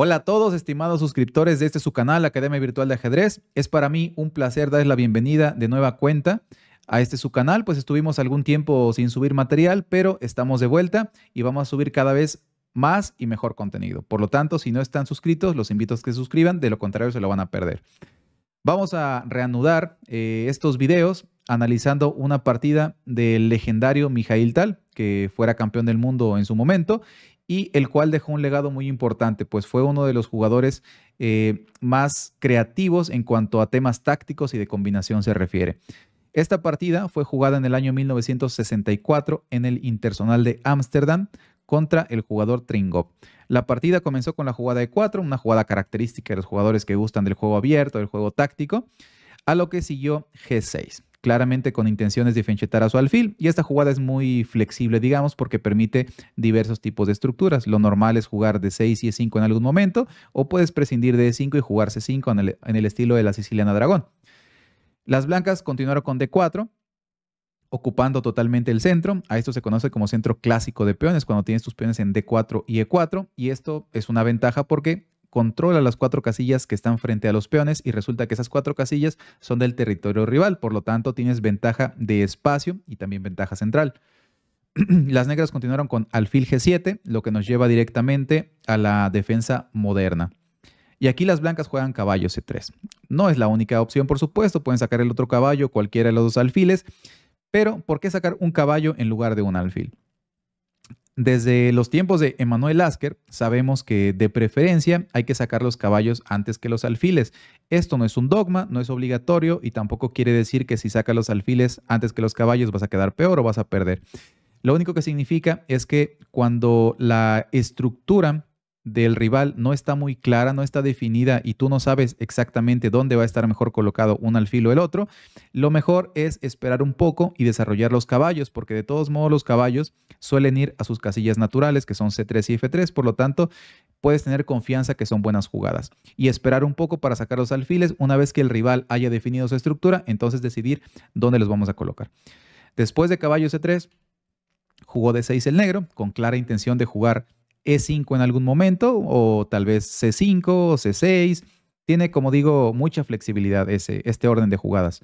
Hola a todos, estimados suscriptores de este su canal, Academia Virtual de Ajedrez. Es para mí un placer darles la bienvenida de nueva cuenta a este su canal, pues estuvimos algún tiempo sin subir material, pero estamos de vuelta y vamos a subir cada vez más y mejor contenido. Por lo tanto, si no están suscritos, los invito a que se suscriban, de lo contrario se lo van a perder. Vamos a reanudar eh, estos videos analizando una partida del legendario Mijail Tal, que fuera campeón del mundo en su momento y el cual dejó un legado muy importante, pues fue uno de los jugadores eh, más creativos en cuanto a temas tácticos y de combinación se refiere. Esta partida fue jugada en el año 1964 en el Intersonal de Ámsterdam contra el jugador Tringop. La partida comenzó con la jugada de 4, una jugada característica de los jugadores que gustan del juego abierto, del juego táctico, a lo que siguió G6 claramente con intenciones de fenchetar a su alfil. Y esta jugada es muy flexible, digamos, porque permite diversos tipos de estructuras. Lo normal es jugar de 6 y e 5 en algún momento, o puedes prescindir de 5 y jugarse 5 en el, en el estilo de la siciliana dragón. Las blancas continuaron con D4, ocupando totalmente el centro. A esto se conoce como centro clásico de peones, cuando tienes tus peones en D4 y E4. Y esto es una ventaja porque controla las cuatro casillas que están frente a los peones y resulta que esas cuatro casillas son del territorio rival, por lo tanto tienes ventaja de espacio y también ventaja central. las negras continuaron con alfil G7, lo que nos lleva directamente a la defensa moderna. Y aquí las blancas juegan caballo C3. No es la única opción, por supuesto, pueden sacar el otro caballo, cualquiera de los dos alfiles, pero ¿por qué sacar un caballo en lugar de un alfil? Desde los tiempos de Emanuel Lasker sabemos que de preferencia hay que sacar los caballos antes que los alfiles. Esto no es un dogma, no es obligatorio y tampoco quiere decir que si sacas los alfiles antes que los caballos vas a quedar peor o vas a perder. Lo único que significa es que cuando la estructura del rival no está muy clara, no está definida y tú no sabes exactamente dónde va a estar mejor colocado un alfil o el otro, lo mejor es esperar un poco y desarrollar los caballos, porque de todos modos los caballos suelen ir a sus casillas naturales, que son C3 y F3, por lo tanto puedes tener confianza que son buenas jugadas y esperar un poco para sacar los alfiles una vez que el rival haya definido su estructura, entonces decidir dónde los vamos a colocar. Después de caballo C3, jugó D6 el negro, con clara intención de jugar e5 en algún momento, o tal vez C5 o C6. Tiene, como digo, mucha flexibilidad ese, este orden de jugadas.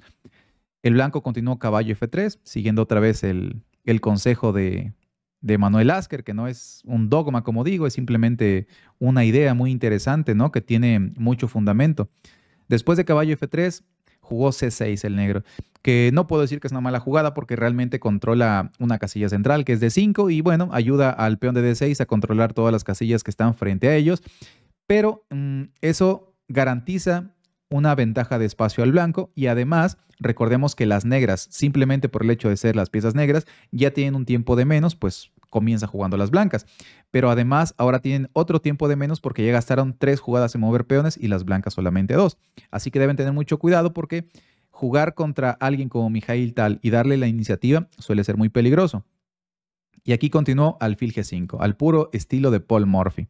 El blanco continuó caballo F3, siguiendo otra vez el, el consejo de, de Manuel Asker, que no es un dogma, como digo, es simplemente una idea muy interesante, ¿no? Que tiene mucho fundamento. Después de caballo F3, jugó C6 el negro. Que no puedo decir que es una mala jugada porque realmente controla una casilla central que es d 5 y bueno, ayuda al peón de D6 a controlar todas las casillas que están frente a ellos. Pero mm, eso garantiza una ventaja de espacio al blanco y además recordemos que las negras, simplemente por el hecho de ser las piezas negras, ya tienen un tiempo de menos, pues comienza jugando las blancas. Pero además ahora tienen otro tiempo de menos porque ya gastaron tres jugadas en mover peones y las blancas solamente dos. Así que deben tener mucho cuidado porque jugar contra alguien como Mijail Tal y darle la iniciativa suele ser muy peligroso. Y aquí continuó alfil G5, al puro estilo de Paul Murphy.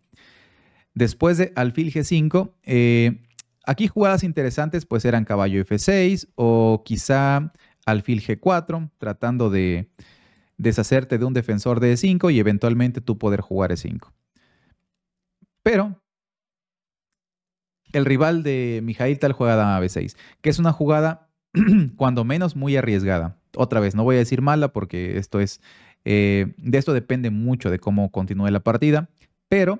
Después de alfil G5, eh, aquí jugadas interesantes pues eran caballo F6 o quizá alfil G4, tratando de, deshacerte de un defensor de 5 e y eventualmente tú poder jugar E5. Pero el rival de Mijail Tal juega a B6, que es una jugada cuando menos muy arriesgada. Otra vez, no voy a decir mala porque esto es, eh, de esto depende mucho de cómo continúe la partida, pero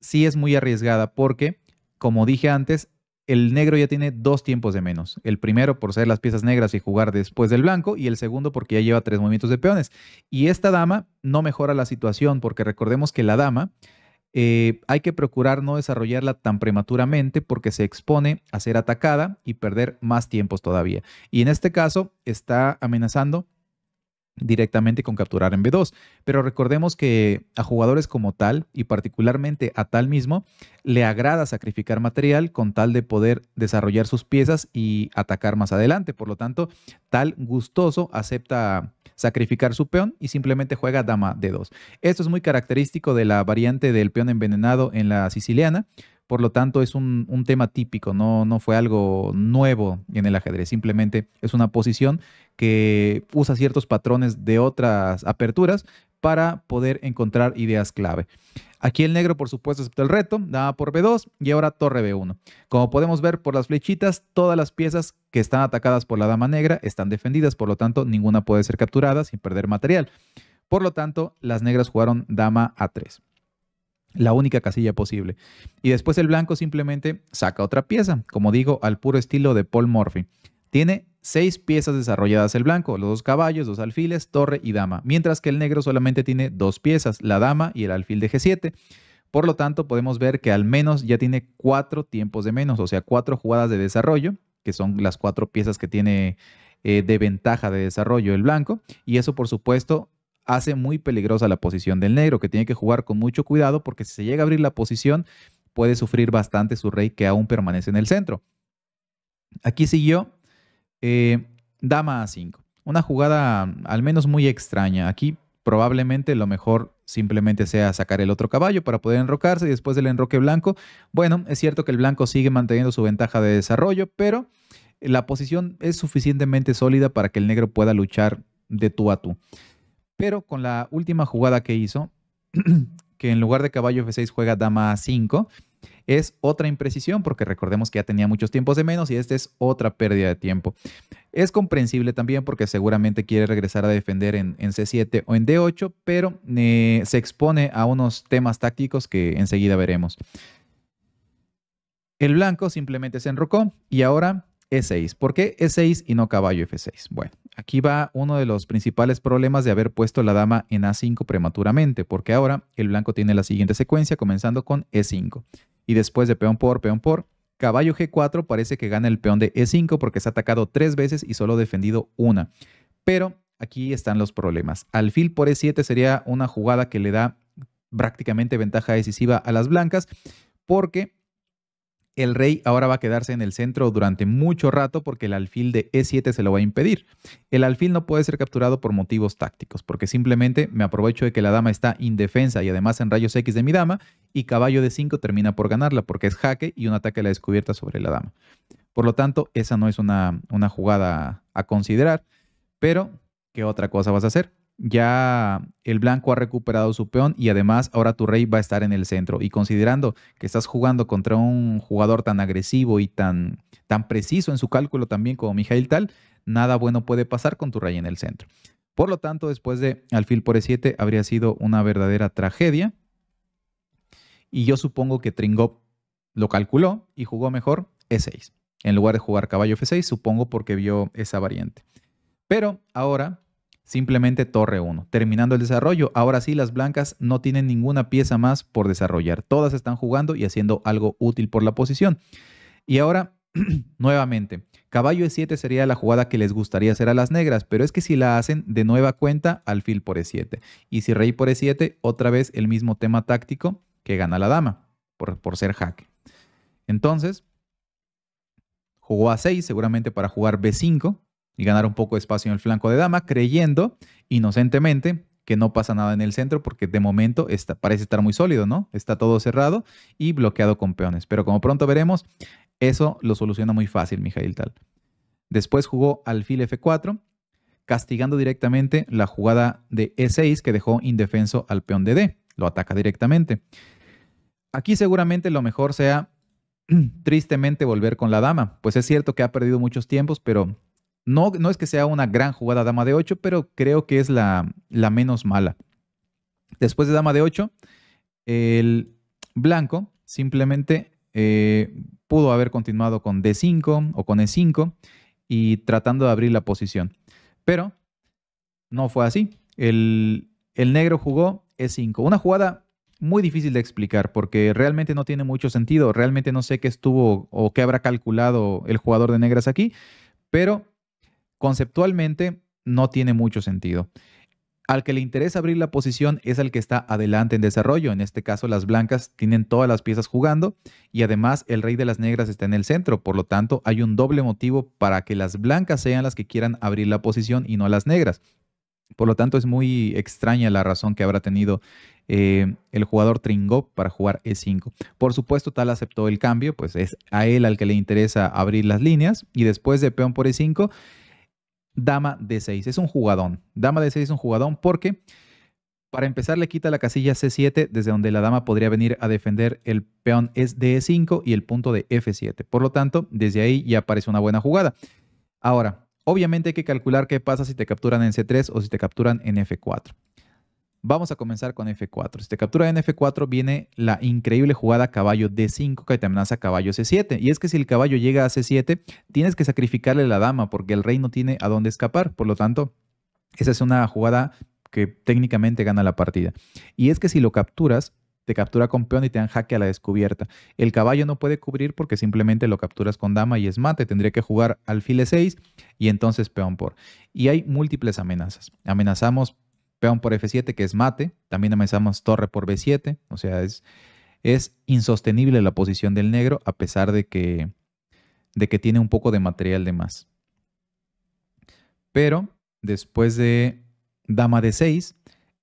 sí es muy arriesgada porque, como dije antes, el negro ya tiene dos tiempos de menos. El primero por ser las piezas negras y jugar después del blanco, y el segundo porque ya lleva tres movimientos de peones. Y esta dama no mejora la situación, porque recordemos que la dama eh, hay que procurar no desarrollarla tan prematuramente porque se expone a ser atacada y perder más tiempos todavía. Y en este caso está amenazando directamente con capturar en B2. Pero recordemos que a jugadores como tal, y particularmente a tal mismo, le agrada sacrificar material con tal de poder desarrollar sus piezas y atacar más adelante. Por lo tanto, tal gustoso acepta sacrificar su peón y simplemente juega dama D2. Esto es muy característico de la variante del peón envenenado en la siciliana. Por lo tanto, es un, un tema típico, no, no fue algo nuevo en el ajedrez, simplemente es una posición que usa ciertos patrones de otras aperturas para poder encontrar ideas clave. Aquí el negro, por supuesto, aceptó el reto, da por B2 y ahora torre B1. Como podemos ver por las flechitas, todas las piezas que están atacadas por la dama negra están defendidas, por lo tanto, ninguna puede ser capturada sin perder material. Por lo tanto, las negras jugaron dama A3 la única casilla posible. Y después el blanco simplemente saca otra pieza, como digo, al puro estilo de Paul Morphy. Tiene seis piezas desarrolladas el blanco, los dos caballos, dos alfiles, torre y dama, mientras que el negro solamente tiene dos piezas, la dama y el alfil de G7. Por lo tanto, podemos ver que al menos ya tiene cuatro tiempos de menos, o sea, cuatro jugadas de desarrollo, que son las cuatro piezas que tiene eh, de ventaja de desarrollo el blanco, y eso por supuesto hace muy peligrosa la posición del negro, que tiene que jugar con mucho cuidado porque si se llega a abrir la posición puede sufrir bastante su rey que aún permanece en el centro. Aquí siguió eh, dama a 5. Una jugada al menos muy extraña. Aquí probablemente lo mejor simplemente sea sacar el otro caballo para poder enrocarse y después del enroque blanco. Bueno, es cierto que el blanco sigue manteniendo su ventaja de desarrollo, pero la posición es suficientemente sólida para que el negro pueda luchar de tú a tú. Pero con la última jugada que hizo, que en lugar de caballo F6 juega dama A5, es otra imprecisión, porque recordemos que ya tenía muchos tiempos de menos y esta es otra pérdida de tiempo. Es comprensible también porque seguramente quiere regresar a defender en, C7 o en D8, pero eh, se expone a unos temas tácticos que enseguida veremos. El blanco simplemente se enrocó y ahora E6. ¿Por qué E6 y no caballo F6? Bueno, aquí va uno de los principales problemas de haber puesto la dama en A5 prematuramente, porque ahora el blanco tiene la siguiente secuencia comenzando con E5 y después de peón por, peón por, caballo G4 parece que gana el peón de E5 porque se ha atacado tres veces y solo defendido una. Pero aquí están los problemas. Alfil por E7 sería una jugada que le da prácticamente ventaja decisiva a las blancas porque el rey ahora va a quedarse en el centro durante mucho rato porque el alfil de E7 se lo va a impedir. El alfil no puede ser capturado por motivos tácticos, porque simplemente me aprovecho de que la dama está indefensa y además en rayos X de mi dama, y caballo de 5 termina por ganarla porque es jaque y un ataque a la descubierta sobre la dama. Por lo tanto, esa no es una, una jugada a considerar, pero ¿qué otra cosa vas a hacer? ya el blanco ha recuperado su peón y además ahora tu rey va a estar en el centro. Y considerando que estás jugando contra un jugador tan agresivo y tan, tan preciso en su cálculo también como Mijail Tal, nada bueno puede pasar con tu rey en el centro. Por lo tanto, después de alfil por e7 habría sido una verdadera tragedia. Y yo supongo que Tringop lo calculó y jugó mejor e6. En lugar de jugar caballo f6, supongo porque vio esa variante. Pero ahora simplemente torre 1. Terminando el desarrollo, ahora sí las blancas no tienen ninguna pieza más por desarrollar. Todas están jugando y haciendo algo útil por la posición. Y ahora, nuevamente, caballo E7 sería la jugada que les gustaría hacer a las negras, pero es que si la hacen de nueva cuenta, alfil por E7. Y si rey por E7, otra vez el mismo tema táctico que gana la dama, por, por ser jaque. Entonces, jugó A6 seguramente para jugar B5, y ganar un poco de espacio en el flanco de dama, creyendo inocentemente que no pasa nada en el centro porque de momento parece estar muy sólido, ¿no? Está todo cerrado y bloqueado con peones. Pero como pronto veremos, eso lo soluciona muy fácil Mijail Tal. Después jugó alfil F4, castigando directamente la jugada de E6 que dejó indefenso al peón de D. Lo ataca directamente. Aquí seguramente lo mejor sea tristemente volver con la dama, pues es cierto que ha perdido muchos tiempos, pero no, es que sea una gran jugada dama de 8, pero creo que es la, menos mala. Después de dama de 8, el blanco simplemente eh, pudo haber continuado con D5 o con E5 y tratando de abrir la posición. Pero no fue así. El, el negro jugó E5. Una jugada muy difícil de explicar porque realmente no tiene mucho sentido. Realmente no sé qué estuvo o qué habrá calculado el jugador de negras aquí, pero Conceptualmente no tiene mucho sentido. Al que le interesa abrir la posición es al que está adelante en desarrollo. En este caso, las blancas tienen todas las piezas jugando y además el rey de las negras está en el centro. Por lo tanto, hay un doble motivo para que las blancas sean las que quieran abrir la posición y no las negras. Por lo tanto, es muy extraña la razón que habrá tenido eh, el jugador Tringop para jugar E5. Por supuesto, Tal aceptó el cambio, pues es a él al que le interesa abrir las líneas y después de peón por E5 dama D6. Es un jugadón. Dama D6 es un jugadón porque, para empezar, le quita la casilla C7, desde donde la dama podría venir a defender el peón es D5 e y el punto de F7. Por lo tanto, desde ahí ya aparece una buena jugada. Ahora, obviamente hay que calcular qué pasa si te capturan en C3 o si te capturan en F4. Vamos a comenzar con F4. Si te captura en F4 viene la increíble jugada caballo D5 que te amenaza caballo C7. Y es que si el caballo llega a C7, tienes que sacrificarle la dama porque el rey no tiene a dónde escapar. Por lo tanto, esa es una jugada que técnicamente gana la partida. Y es que si lo capturas, te captura con peón y te dan jaque a la descubierta. El caballo no puede cubrir porque simplemente lo capturas con dama y es mate. Tendría que jugar alfil 6 e y entonces peón por. Y hay múltiples amenazas. Amenazamos peón por F7, que es mate. También amenazamos torre por B7. O sea, es, es insostenible la posición del negro a pesar de que, de que tiene un poco de material de más. Pero después de dama de 6,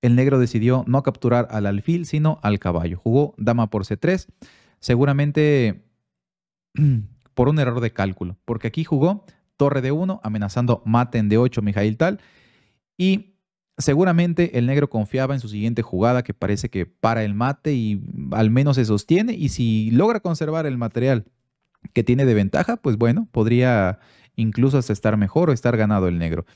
el negro decidió no capturar al alfil, sino al caballo. Jugó dama por C3, seguramente por un error de cálculo, porque aquí jugó torre de 1 amenazando mate en D8 Mijail Tal y Seguramente el negro confiaba en su siguiente jugada que parece que para el mate y al menos se sostiene y si logra conservar el material que tiene de ventaja, pues bueno, podría incluso hasta estar mejor o estar ganado el negro.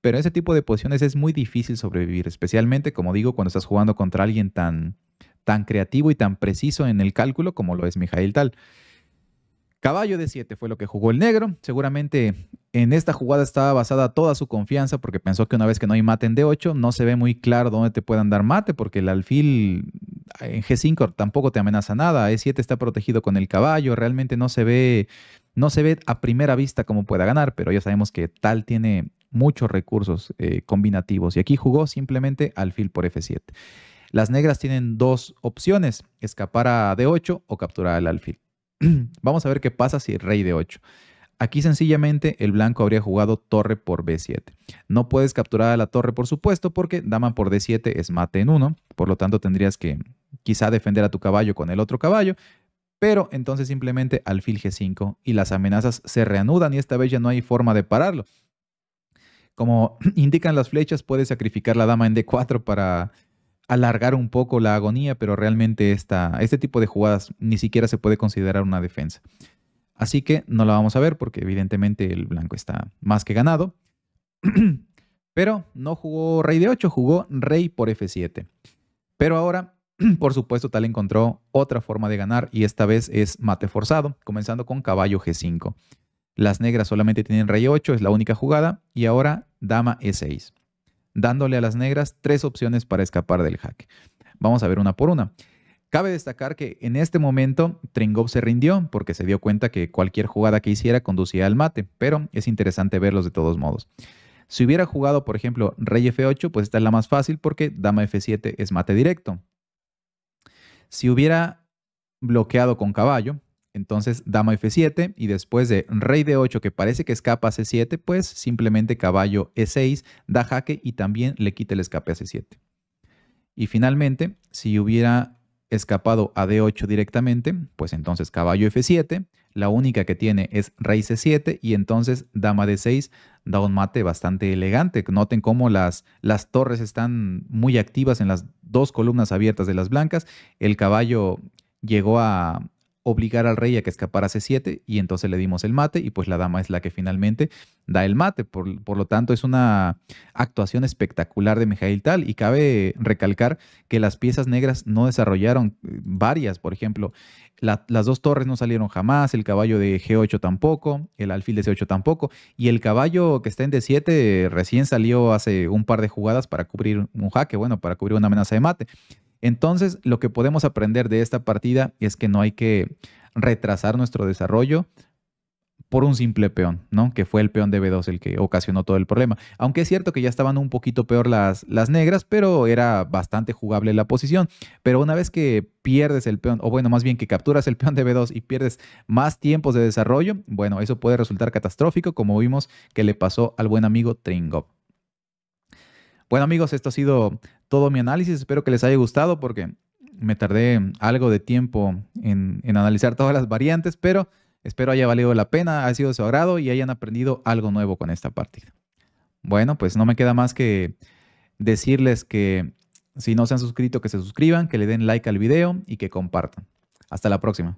Pero ese tipo de posiciones es muy difícil sobrevivir, especialmente, como digo, cuando estás jugando contra alguien tan, tan creativo y tan preciso en el cálculo como lo es Mijail Tal. Caballo de 7 fue lo que jugó el negro. Seguramente en esta jugada estaba basada toda su confianza porque pensó que una vez que no hay mate en D8, no se ve muy claro dónde te puedan dar mate porque el alfil en G5 tampoco te amenaza nada. E7 está protegido con el caballo. Realmente no se ve, no se ve a primera vista cómo pueda ganar, pero ya sabemos que tal tiene muchos recursos eh, combinativos. Y aquí jugó simplemente alfil por F7. Las negras tienen dos opciones, escapar a D8 o capturar al alfil. Vamos a ver qué pasa si rey de 8. Aquí sencillamente el blanco habría jugado torre por b7. No puedes capturar a la torre, por supuesto, porque dama por d7 es mate en 1. Por lo tanto, tendrías que quizá defender a tu caballo con el otro caballo. Pero entonces simplemente alfil g5 y las amenazas se reanudan y esta vez ya no hay forma de pararlo. Como indican las flechas, puedes sacrificar la dama en d4 para alargar un poco la agonía, pero realmente este tipo de jugadas ni siquiera se puede considerar una defensa. Así que no la vamos a ver porque evidentemente el blanco está más que ganado. pero no jugó rey de 8, jugó rey por f7. Pero ahora, por supuesto, tal encontró otra forma de ganar y esta vez es mate forzado, comenzando con caballo g5. Las negras solamente tienen rey 8, es la única jugada, y ahora dama e6 dándole a las negras tres opciones para escapar del hack. Vamos a ver una por una. Cabe destacar que en este momento Tringov se rindió porque se dio cuenta que cualquier jugada que hiciera conducía al mate, pero es interesante verlos de todos modos. Si hubiera jugado, por ejemplo, rey f8, pues esta es la más fácil porque dama f7 es mate directo. Si hubiera bloqueado con caballo, entonces, dama F7 y después de rey D8 que parece que escapa a C7, pues simplemente caballo E6 da jaque y también le quita el escape a C7. Y finalmente, si hubiera escapado a D8 directamente, pues entonces caballo F7, la única que tiene es rey C7 y entonces dama D6 da un mate bastante elegante. Noten cómo las, las torres están muy activas en las dos columnas abiertas de las blancas. El caballo llegó a, obligar al rey a que escapara C7 y entonces le dimos el mate y pues la dama es la que finalmente da el mate. Por, lo tanto, es una actuación espectacular de Mijail Tal y cabe recalcar que las piezas negras no desarrollaron eh, varias, por ejemplo, las dos torres no salieron jamás, el caballo de G8 tampoco, el alfil de C8 tampoco y el caballo que está en D7 recién salió hace un par de jugadas para cubrir un jaque, bueno, para cubrir una amenaza de mate. Entonces, lo que podemos aprender de esta partida es que no hay que retrasar nuestro desarrollo por un simple peón, ¿no? Que fue el peón de B2 el que ocasionó todo el problema. Aunque es cierto que ya estaban un poquito peor las, negras, pero era bastante jugable la posición. Pero una vez que pierdes el peón, o bueno, más bien que capturas el peón de B2 y pierdes más tiempos de desarrollo, bueno, eso puede resultar catastrófico, como vimos que le pasó al buen amigo Tringop. Bueno amigos, esto ha sido todo mi análisis. Espero que les haya gustado porque me tardé algo de tiempo en, analizar todas las variantes, pero espero haya valido la pena, ha sido de su agrado y hayan aprendido algo nuevo con esta partida. Bueno, pues no me queda más que decirles que si no se han suscrito, que se suscriban, que le den like al video y que compartan. Hasta la próxima.